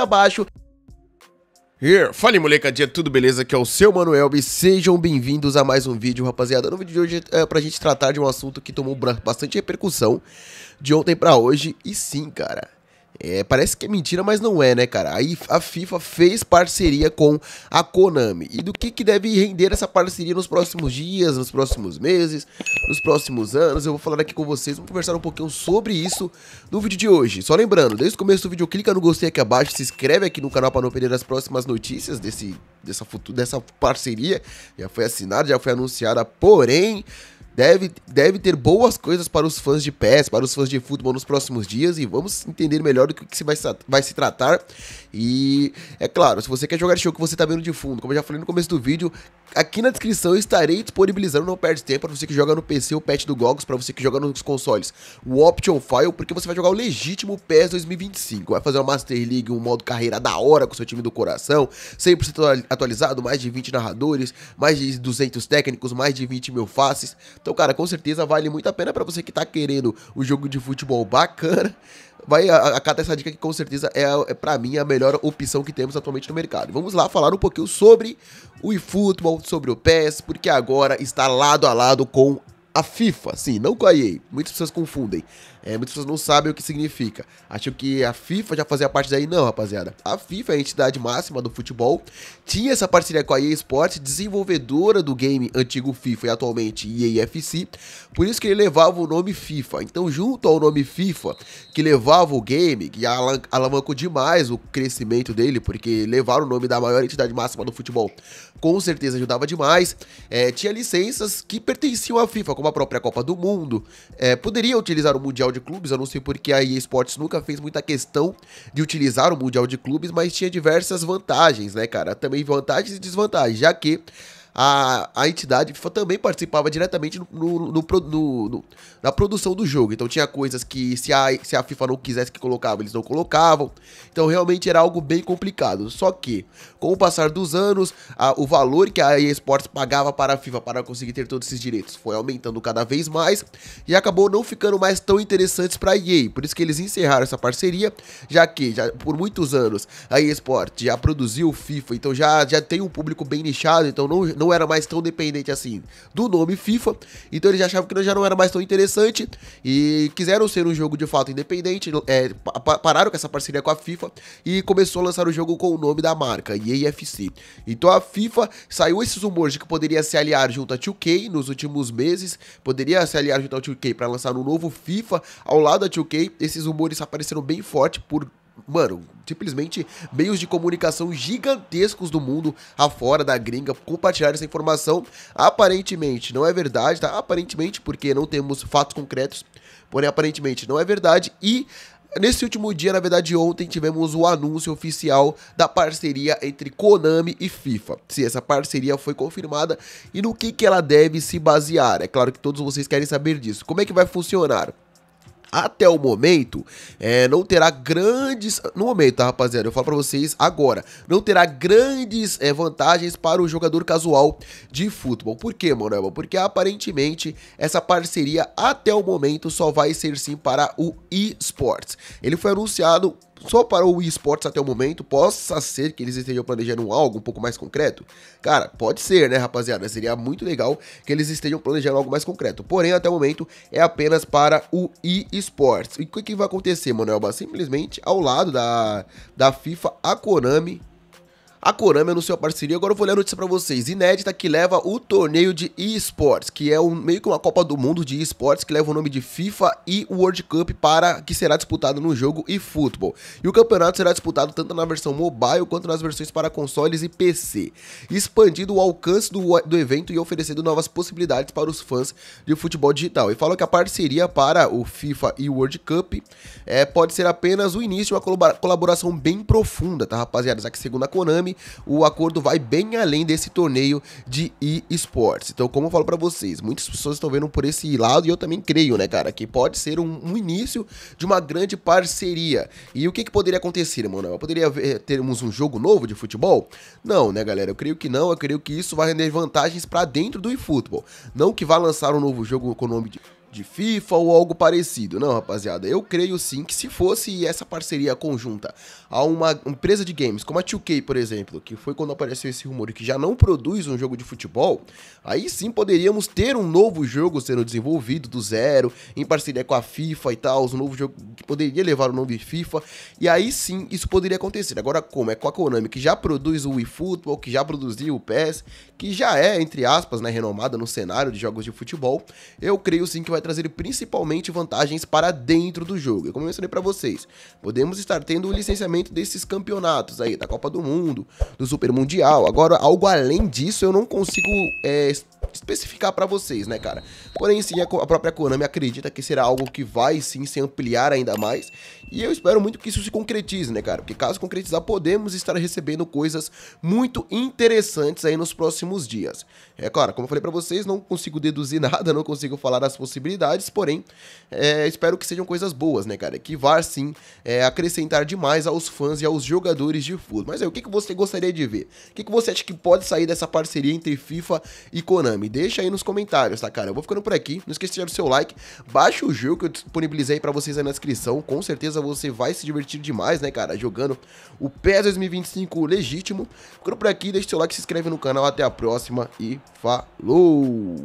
abaixo. Here. Fala molecadinha, tudo beleza? Aqui é o seu Manuel e sejam bem-vindos a mais um vídeo, rapaziada. No vídeo de hoje é pra gente tratar de um assunto que tomou bastante repercussão de ontem pra hoje e sim, cara, é, parece que é mentira, mas não é, né, cara? Aí a FIFA fez parceria com a Konami. E do que, que deve render essa parceria nos próximos dias, nos próximos meses, nos próximos anos? Eu vou falar aqui com vocês, vamos conversar um pouquinho sobre isso no vídeo de hoje. Só lembrando, desde o começo do vídeo, clica no gostei aqui abaixo, se inscreve aqui no canal para não perder as próximas notícias desse, dessa, dessa parceria. Já foi assinada, já foi anunciada, porém deve, deve ter boas coisas para os fãs de PES, para os fãs de futebol nos próximos dias e vamos entender melhor do que, que se vai, vai se tratar. E é claro, se você quer jogar esse que você está vendo de fundo, como eu já falei no começo do vídeo, aqui na descrição eu estarei disponibilizando, não perde tempo, para você que joga no PC o patch do Gogs, para você que joga nos consoles o Option File, porque você vai jogar o legítimo PES 2025. Vai fazer uma Master League, um modo carreira da hora com seu time do coração, 100% atualizado, mais de 20 narradores, mais de 200 técnicos, mais de 20 mil faces. Então, cara, com certeza vale muito a pena para você que tá querendo o um jogo de futebol bacana. Vai acatar essa dica que com certeza é, é para mim a melhor opção que temos atualmente no mercado. Vamos lá falar um pouquinho sobre o eFootball, sobre o PES, porque agora está lado a lado com a FIFA, sim, não com a EA. Muitas pessoas confundem. É, muitas pessoas não sabem o que significa. Acham que a FIFA já fazia parte daí. Não, rapaziada. A FIFA é a entidade máxima do futebol. Tinha essa parceria com a EA Sports, desenvolvedora do game antigo FIFA e atualmente EAFC. Por isso que ele levava o nome FIFA. Então, junto ao nome FIFA, que levava o game, que alavancou demais o crescimento dele, porque levar o nome da maior entidade máxima do futebol com certeza ajudava demais. É, tinha licenças que pertenciam à FIFA, como a própria Copa do Mundo. É, poderia utilizar o Mundial Mundial de Clubes. Eu não sei porque a EA Sports nunca fez muita questão de utilizar o Mundial de Clubes, mas tinha diversas vantagens, né, cara? Também vantagens e desvantagens, já que a, a entidade FIFA também participava diretamente no, no, no, no, na produção do jogo. Então tinha coisas que se a, se a FIFA não quisesse que colocava, eles não colocavam. Então realmente era algo bem complicado. Só que, com o passar dos anos, a, o valor que a EA Sports pagava para a FIFA para conseguir ter todos esses direitos foi aumentando cada vez mais e acabou não ficando mais tão interessantes para a EA. Por isso que eles encerraram essa parceria, já que já, por muitos anos a EA Sports já produziu FIFA, então já, já tem um público bem nichado, então não não era mais tão dependente assim do nome FIFA, então eles achavam que já não era mais tão interessante e quiseram ser um jogo de fato independente, é, pararam com essa parceria com a FIFA e começou a lançar o jogo com o nome da marca, EAFC. Então a FIFA saiu esses rumores de que poderia se aliar junto a 2K nos últimos meses, poderia se aliar junto a 2K para lançar um novo FIFA ao lado da 2K, esses rumores apareceram bem forte por mano, simplesmente meios de comunicação gigantescos do mundo afora da gringa compartilharam essa informação. Aparentemente não é verdade, tá? Aparentemente, porque não temos fatos concretos, porém aparentemente não é verdade. E Nesse último dia, na verdade ontem, tivemos o anúncio oficial da parceria entre Konami e FIFA. Se essa parceria foi confirmada e no que, que ela deve se basear. É claro que todos vocês querem saber disso. Como é que vai funcionar? até o momento, é, não terá grandes. No momento, tá, rapaziada? Eu falo pra vocês agora. Não terá grandes é, vantagens para o jogador casual de futebol. Por quê, Manuel? Porque aparentemente essa parceria até o momento só vai ser sim para o eSports. Ele foi anunciado só para o esportes até o momento, possa ser que eles estejam planejando algo um pouco mais concreto? Cara, pode ser, né, rapaziada? Seria muito legal que eles estejam planejando algo mais concreto. Porém, até o momento, é apenas para o e-sports E o que, que vai acontecer, Manoelba? Simplesmente, ao lado da, da FIFA, a Konami a Konami anunciou a parceria, agora eu vou ler a notícia para vocês. Inédita que leva o torneio de eSports, que é um, meio que uma Copa do Mundo de eSports, que leva o nome de FIFA e World Cup para que será disputado no jogo e futebol. E o campeonato será disputado tanto na versão mobile quanto nas versões para consoles e PC, expandindo o alcance do, do evento e oferecendo novas possibilidades para os fãs de futebol digital. E falou que a parceria para o FIFA e World Cup é, pode ser apenas o início de uma colaboração bem profunda, tá rapaziada? Já que segundo a Konami, Sony, o acordo vai bem além desse torneio de eSports. Então, como eu falo para vocês, muitas pessoas estão vendo por esse lado e eu também creio, né, cara, que pode ser um, um início de uma grande parceria. E o que, que poderia acontecer, mano? Poderia eh, termos um jogo novo de futebol? Não, né, galera? Eu creio que não. Eu creio que isso vai render vantagens para dentro do eFootball. Não que vá lançar um novo jogo com o nome de de FIFA ou algo parecido. Não, rapaziada, eu creio sim que se fosse essa parceria conjunta a uma empresa de games, como a 2K, por exemplo, que foi quando apareceu esse rumor que já não produz um jogo de futebol, aí sim poderíamos ter um novo jogo sendo desenvolvido do zero, em parceria com a FIFA e tal, um novo jogo que poderia levar o nome FIFA, e aí sim isso poderia acontecer. Agora, como é com a Konami, que já produz o eFootball, que já produziu o PES, que já é, entre aspas, né, renomada no cenário de jogos de futebol, eu creio sim que vai vai trazer principalmente vantagens para dentro do jogo. Eu como mencionei para vocês, podemos estar tendo o licenciamento desses campeonatos aí, da Copa do Mundo, do Super Mundial. Agora, algo além disso, eu não consigo é, especificar para vocês, né, cara? Porém, sim, a, própria Konami acredita que será algo que vai sim se ampliar ainda mais. E eu espero muito que isso se concretize, né, cara? Porque caso concretizar, podemos estar recebendo coisas muito interessantes aí nos próximos dias. É, cara, como eu falei para vocês, não consigo deduzir nada, não consigo falar das possibilidades, porém, é, espero que sejam coisas boas, né, cara? Que vá sim é, acrescentar demais aos fãs e aos jogadores de futebol. Mas aí, o que, que você gostaria de ver? O que, que você acha que pode sair dessa parceria entre FIFA e Konami? Me deixa aí nos comentários, tá, cara? Eu vou ficando por aqui. Não esqueça de deixar o seu like. Baixa o jogo que eu disponibilizei para vocês aí na descrição. Com certeza você vai se divertir demais, né, cara? Jogando o PES 2025 legítimo. Ficando por aqui, deixa o seu like, se inscreve no canal. Até a próxima e falou!